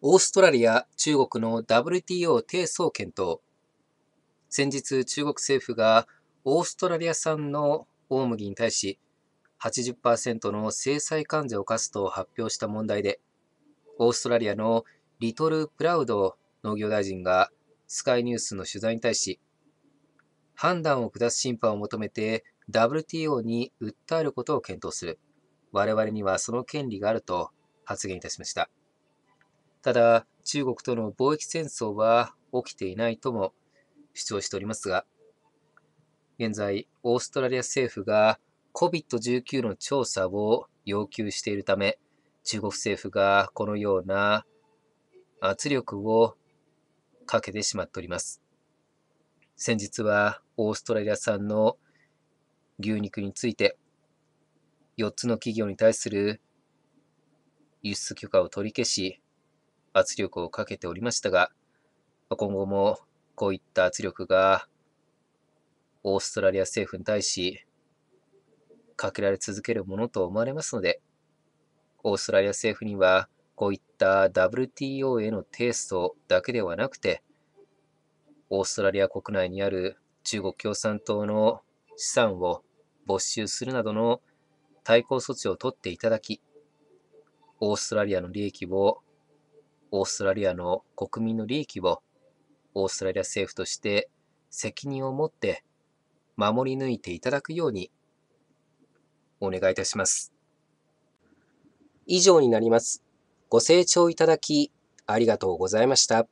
オーストラリア、中国の WTO 提訴を検討。先日、中国政府がオーストラリア産の大麦に対し80%の制裁関税を課すと発表した問題で、オーストラリアのリトル・プラウド農業大臣がスカイニュースの取材に対し、判断を下す審判を求めて WTO に訴えることを検討する。我々にはその権利があると発言いたしました。ただ、中国との貿易戦争は起きていないとも主張しておりますが、現在、オーストラリア政府が COVID-19 の調査を要求しているため、中国政府がこのような圧力をかけてしまっております。先日はオーストラリア産の牛肉について4つの企業に対する輸出許可を取り消し圧力をかけておりましたが、今後もこういった圧力がオーストラリア政府に対しかけられ続けるものと思われますので、オーストラリア政府にはこういった WTO への提訴だけではなくて、オーストラリア国内にある中国共産党の資産を没収するなどの対抗措置を取っていただき、オーストラリアの利益をオーストラリアの国民の利益をオーストラリア政府として責任を持って守り抜いていただくようにお願いいたします。以上になります。ご清聴いただきありがとうございました。